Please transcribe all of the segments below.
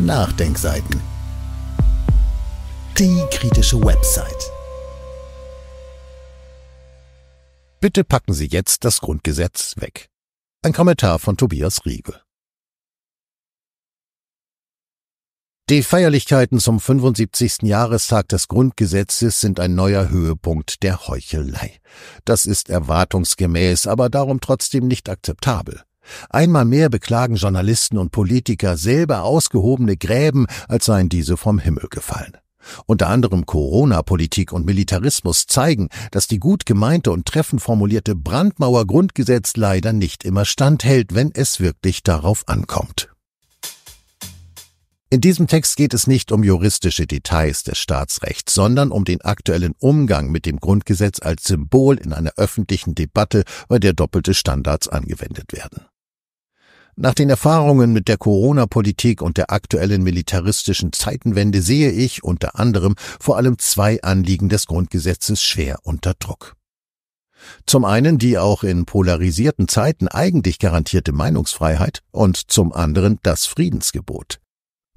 Nachdenkseiten. Die kritische Website. Bitte packen Sie jetzt das Grundgesetz weg. Ein Kommentar von Tobias Riegel. Die Feierlichkeiten zum 75. Jahrestag des Grundgesetzes sind ein neuer Höhepunkt der Heuchelei. Das ist erwartungsgemäß, aber darum trotzdem nicht akzeptabel. Einmal mehr beklagen Journalisten und Politiker selber ausgehobene Gräben, als seien diese vom Himmel gefallen. Unter anderem Corona-Politik und Militarismus zeigen, dass die gut gemeinte und treffend formulierte Brandmauer Grundgesetz leider nicht immer standhält, wenn es wirklich darauf ankommt. In diesem Text geht es nicht um juristische Details des Staatsrechts, sondern um den aktuellen Umgang mit dem Grundgesetz als Symbol in einer öffentlichen Debatte, bei der doppelte Standards angewendet werden. Nach den Erfahrungen mit der Corona-Politik und der aktuellen militaristischen Zeitenwende sehe ich unter anderem vor allem zwei Anliegen des Grundgesetzes schwer unter Druck. Zum einen die auch in polarisierten Zeiten eigentlich garantierte Meinungsfreiheit und zum anderen das Friedensgebot.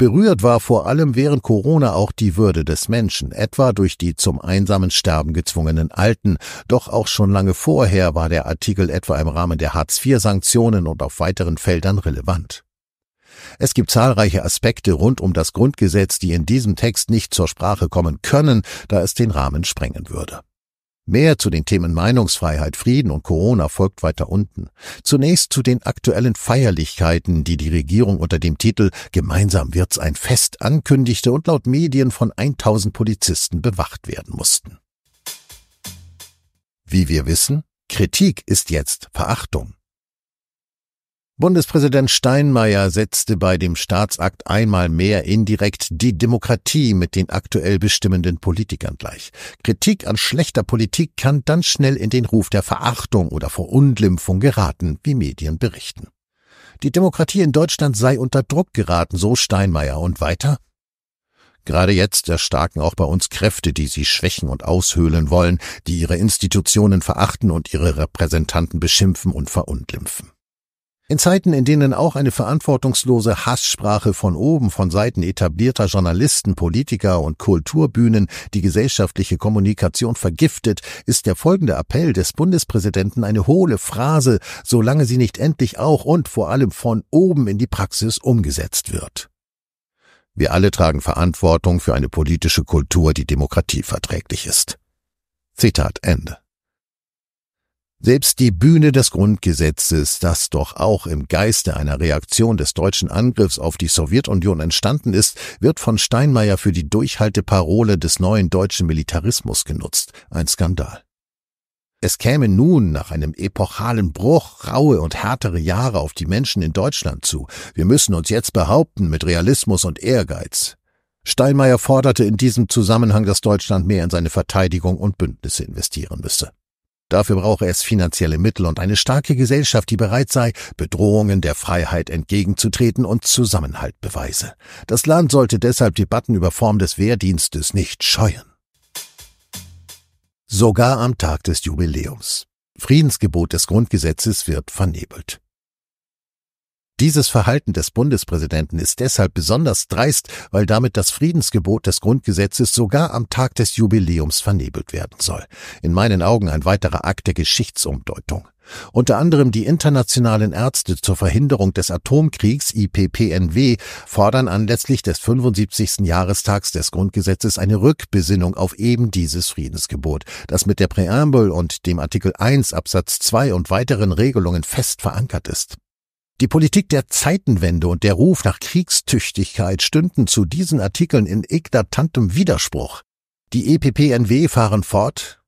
Berührt war vor allem während Corona auch die Würde des Menschen, etwa durch die zum einsamen Sterben gezwungenen Alten. Doch auch schon lange vorher war der Artikel etwa im Rahmen der Hartz-IV-Sanktionen und auf weiteren Feldern relevant. Es gibt zahlreiche Aspekte rund um das Grundgesetz, die in diesem Text nicht zur Sprache kommen können, da es den Rahmen sprengen würde. Mehr zu den Themen Meinungsfreiheit, Frieden und Corona folgt weiter unten. Zunächst zu den aktuellen Feierlichkeiten, die die Regierung unter dem Titel Gemeinsam wird's ein Fest ankündigte und laut Medien von 1000 Polizisten bewacht werden mussten. Wie wir wissen, Kritik ist jetzt Verachtung. Bundespräsident Steinmeier setzte bei dem Staatsakt einmal mehr indirekt die Demokratie mit den aktuell bestimmenden Politikern gleich. Kritik an schlechter Politik kann dann schnell in den Ruf der Verachtung oder Verunglimpfung geraten, wie Medien berichten. Die Demokratie in Deutschland sei unter Druck geraten, so Steinmeier und weiter. Gerade jetzt erstarken auch bei uns Kräfte, die sie schwächen und aushöhlen wollen, die ihre Institutionen verachten und ihre Repräsentanten beschimpfen und verunglimpfen. In Zeiten, in denen auch eine verantwortungslose Hasssprache von oben von Seiten etablierter Journalisten, Politiker und Kulturbühnen die gesellschaftliche Kommunikation vergiftet, ist der folgende Appell des Bundespräsidenten eine hohle Phrase, solange sie nicht endlich auch und vor allem von oben in die Praxis umgesetzt wird. Wir alle tragen Verantwortung für eine politische Kultur, die demokratieverträglich ist. Zitat Ende. Selbst die Bühne des Grundgesetzes, das doch auch im Geiste einer Reaktion des deutschen Angriffs auf die Sowjetunion entstanden ist, wird von Steinmeier für die Durchhalteparole des neuen deutschen Militarismus genutzt. Ein Skandal. Es käme nun nach einem epochalen Bruch raue und härtere Jahre auf die Menschen in Deutschland zu. Wir müssen uns jetzt behaupten mit Realismus und Ehrgeiz. Steinmeier forderte in diesem Zusammenhang, dass Deutschland mehr in seine Verteidigung und Bündnisse investieren müsse. Dafür brauche es finanzielle Mittel und eine starke Gesellschaft, die bereit sei, Bedrohungen der Freiheit entgegenzutreten und Zusammenhalt beweise. Das Land sollte deshalb Debatten über Form des Wehrdienstes nicht scheuen. Sogar am Tag des Jubiläums. Friedensgebot des Grundgesetzes wird vernebelt. Dieses Verhalten des Bundespräsidenten ist deshalb besonders dreist, weil damit das Friedensgebot des Grundgesetzes sogar am Tag des Jubiläums vernebelt werden soll. In meinen Augen ein weiterer Akt der Geschichtsumdeutung. Unter anderem die internationalen Ärzte zur Verhinderung des Atomkriegs IPPNW fordern anlässlich des 75. Jahrestags des Grundgesetzes eine Rückbesinnung auf eben dieses Friedensgebot, das mit der Präambel und dem Artikel 1 Absatz 2 und weiteren Regelungen fest verankert ist. Die Politik der Zeitenwende und der Ruf nach Kriegstüchtigkeit stünden zu diesen Artikeln in eklatantem Widerspruch. Die EPPNW fahren fort,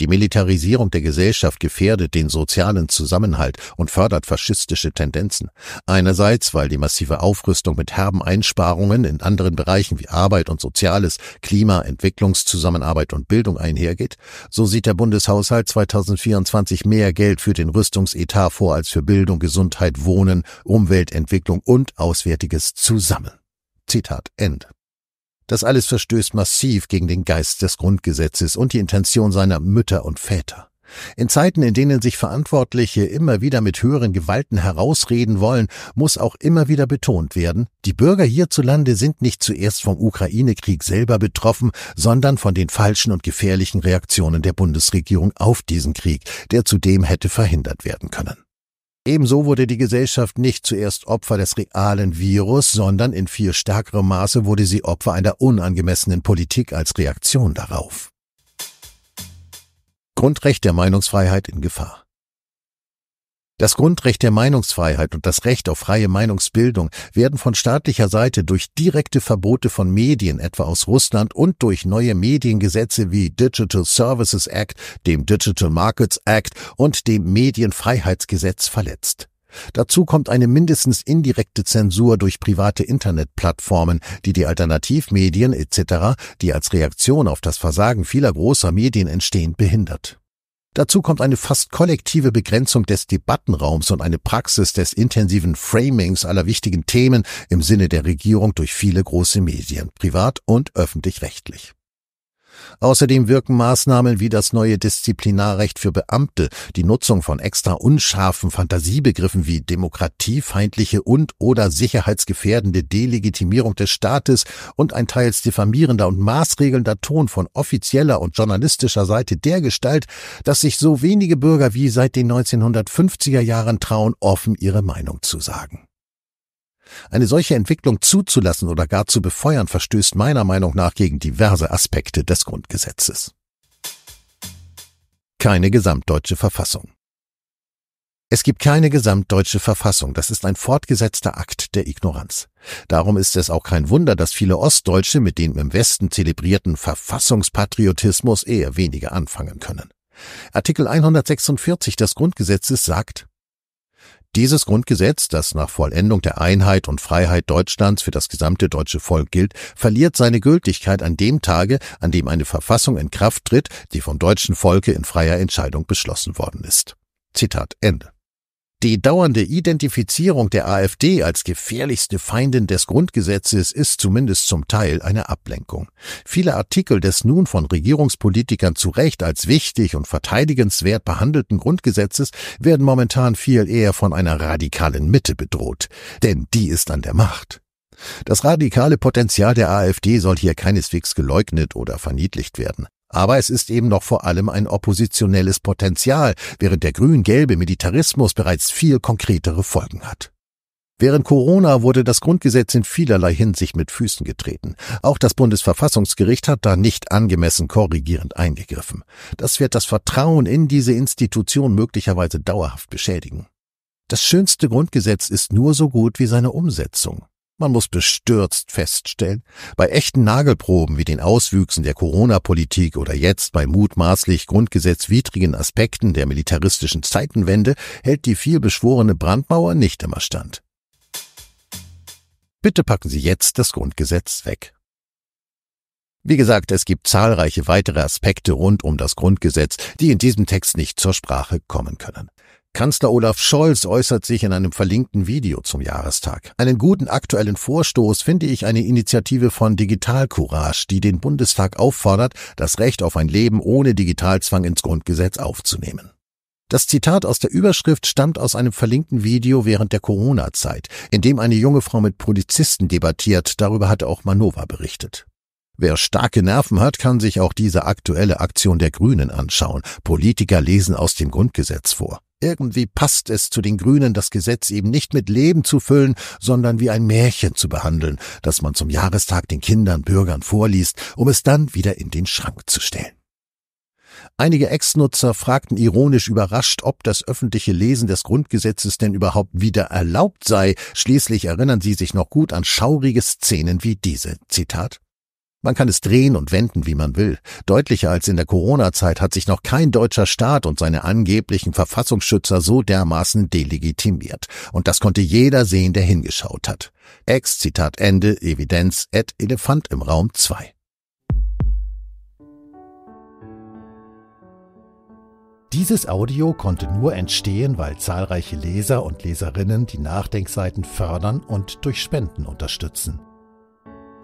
die Militarisierung der Gesellschaft gefährdet den sozialen Zusammenhalt und fördert faschistische Tendenzen. Einerseits, weil die massive Aufrüstung mit herben Einsparungen in anderen Bereichen wie Arbeit und Soziales, Klima, Entwicklungszusammenarbeit und Bildung einhergeht, so sieht der Bundeshaushalt 2024 mehr Geld für den Rüstungsetat vor als für Bildung, Gesundheit, Wohnen, Umweltentwicklung und Auswärtiges zusammen. Zitat Ende. Das alles verstößt massiv gegen den Geist des Grundgesetzes und die Intention seiner Mütter und Väter. In Zeiten, in denen sich Verantwortliche immer wieder mit höheren Gewalten herausreden wollen, muss auch immer wieder betont werden, die Bürger hierzulande sind nicht zuerst vom Ukraine-Krieg selber betroffen, sondern von den falschen und gefährlichen Reaktionen der Bundesregierung auf diesen Krieg, der zudem hätte verhindert werden können. Ebenso wurde die Gesellschaft nicht zuerst Opfer des realen Virus, sondern in viel stärkerem Maße wurde sie Opfer einer unangemessenen Politik als Reaktion darauf. Grundrecht der Meinungsfreiheit in Gefahr. Das Grundrecht der Meinungsfreiheit und das Recht auf freie Meinungsbildung werden von staatlicher Seite durch direkte Verbote von Medien, etwa aus Russland, und durch neue Mediengesetze wie Digital Services Act, dem Digital Markets Act und dem Medienfreiheitsgesetz verletzt. Dazu kommt eine mindestens indirekte Zensur durch private Internetplattformen, die die Alternativmedien etc., die als Reaktion auf das Versagen vieler großer Medien entstehen, behindert. Dazu kommt eine fast kollektive Begrenzung des Debattenraums und eine Praxis des intensiven Framings aller wichtigen Themen im Sinne der Regierung durch viele große Medien, privat und öffentlich-rechtlich. Außerdem wirken Maßnahmen wie das neue Disziplinarrecht für Beamte, die Nutzung von extra unscharfen Fantasiebegriffen wie demokratiefeindliche und oder sicherheitsgefährdende Delegitimierung des Staates und ein teils diffamierender und maßregelnder Ton von offizieller und journalistischer Seite der Gestalt, dass sich so wenige Bürger wie seit den 1950er Jahren trauen, offen ihre Meinung zu sagen. Eine solche Entwicklung zuzulassen oder gar zu befeuern, verstößt meiner Meinung nach gegen diverse Aspekte des Grundgesetzes. Keine gesamtdeutsche Verfassung. Es gibt keine gesamtdeutsche Verfassung, das ist ein fortgesetzter Akt der Ignoranz. Darum ist es auch kein Wunder, dass viele Ostdeutsche mit dem im Westen zelebrierten Verfassungspatriotismus eher weniger anfangen können. Artikel 146 des Grundgesetzes sagt, dieses Grundgesetz, das nach Vollendung der Einheit und Freiheit Deutschlands für das gesamte deutsche Volk gilt, verliert seine Gültigkeit an dem Tage, an dem eine Verfassung in Kraft tritt, die vom deutschen Volke in freier Entscheidung beschlossen worden ist. Zitat Ende. Die dauernde Identifizierung der AfD als gefährlichste Feindin des Grundgesetzes ist zumindest zum Teil eine Ablenkung. Viele Artikel des nun von Regierungspolitikern zu Recht als wichtig und verteidigenswert behandelten Grundgesetzes werden momentan viel eher von einer radikalen Mitte bedroht, denn die ist an der Macht. Das radikale Potenzial der AfD soll hier keineswegs geleugnet oder verniedlicht werden. Aber es ist eben noch vor allem ein oppositionelles Potenzial, während der grün-gelbe Militarismus bereits viel konkretere Folgen hat. Während Corona wurde das Grundgesetz in vielerlei Hinsicht mit Füßen getreten. Auch das Bundesverfassungsgericht hat da nicht angemessen korrigierend eingegriffen. Das wird das Vertrauen in diese Institution möglicherweise dauerhaft beschädigen. Das schönste Grundgesetz ist nur so gut wie seine Umsetzung. Man muss bestürzt feststellen, bei echten Nagelproben wie den Auswüchsen der Corona-Politik oder jetzt bei mutmaßlich grundgesetzwidrigen Aspekten der militaristischen Zeitenwende hält die vielbeschworene Brandmauer nicht immer stand. Bitte packen Sie jetzt das Grundgesetz weg. Wie gesagt, es gibt zahlreiche weitere Aspekte rund um das Grundgesetz, die in diesem Text nicht zur Sprache kommen können. Kanzler Olaf Scholz äußert sich in einem verlinkten Video zum Jahrestag. Einen guten aktuellen Vorstoß finde ich eine Initiative von Digital Courage, die den Bundestag auffordert, das Recht auf ein Leben ohne Digitalzwang ins Grundgesetz aufzunehmen. Das Zitat aus der Überschrift stammt aus einem verlinkten Video während der Corona-Zeit, in dem eine junge Frau mit Polizisten debattiert, darüber hatte auch Manova berichtet. Wer starke Nerven hat, kann sich auch diese aktuelle Aktion der Grünen anschauen. Politiker lesen aus dem Grundgesetz vor. Irgendwie passt es zu den Grünen, das Gesetz eben nicht mit Leben zu füllen, sondern wie ein Märchen zu behandeln, das man zum Jahrestag den Kindern, Bürgern vorliest, um es dann wieder in den Schrank zu stellen. Einige Ex-Nutzer fragten ironisch überrascht, ob das öffentliche Lesen des Grundgesetzes denn überhaupt wieder erlaubt sei. Schließlich erinnern sie sich noch gut an schaurige Szenen wie diese. Zitat man kann es drehen und wenden, wie man will. Deutlicher als in der Corona-Zeit hat sich noch kein deutscher Staat und seine angeblichen Verfassungsschützer so dermaßen delegitimiert. Und das konnte jeder sehen, der hingeschaut hat. Ex, Zitat Ende, Evidenz, et Elefant im Raum 2. Dieses Audio konnte nur entstehen, weil zahlreiche Leser und Leserinnen die Nachdenkseiten fördern und durch Spenden unterstützen.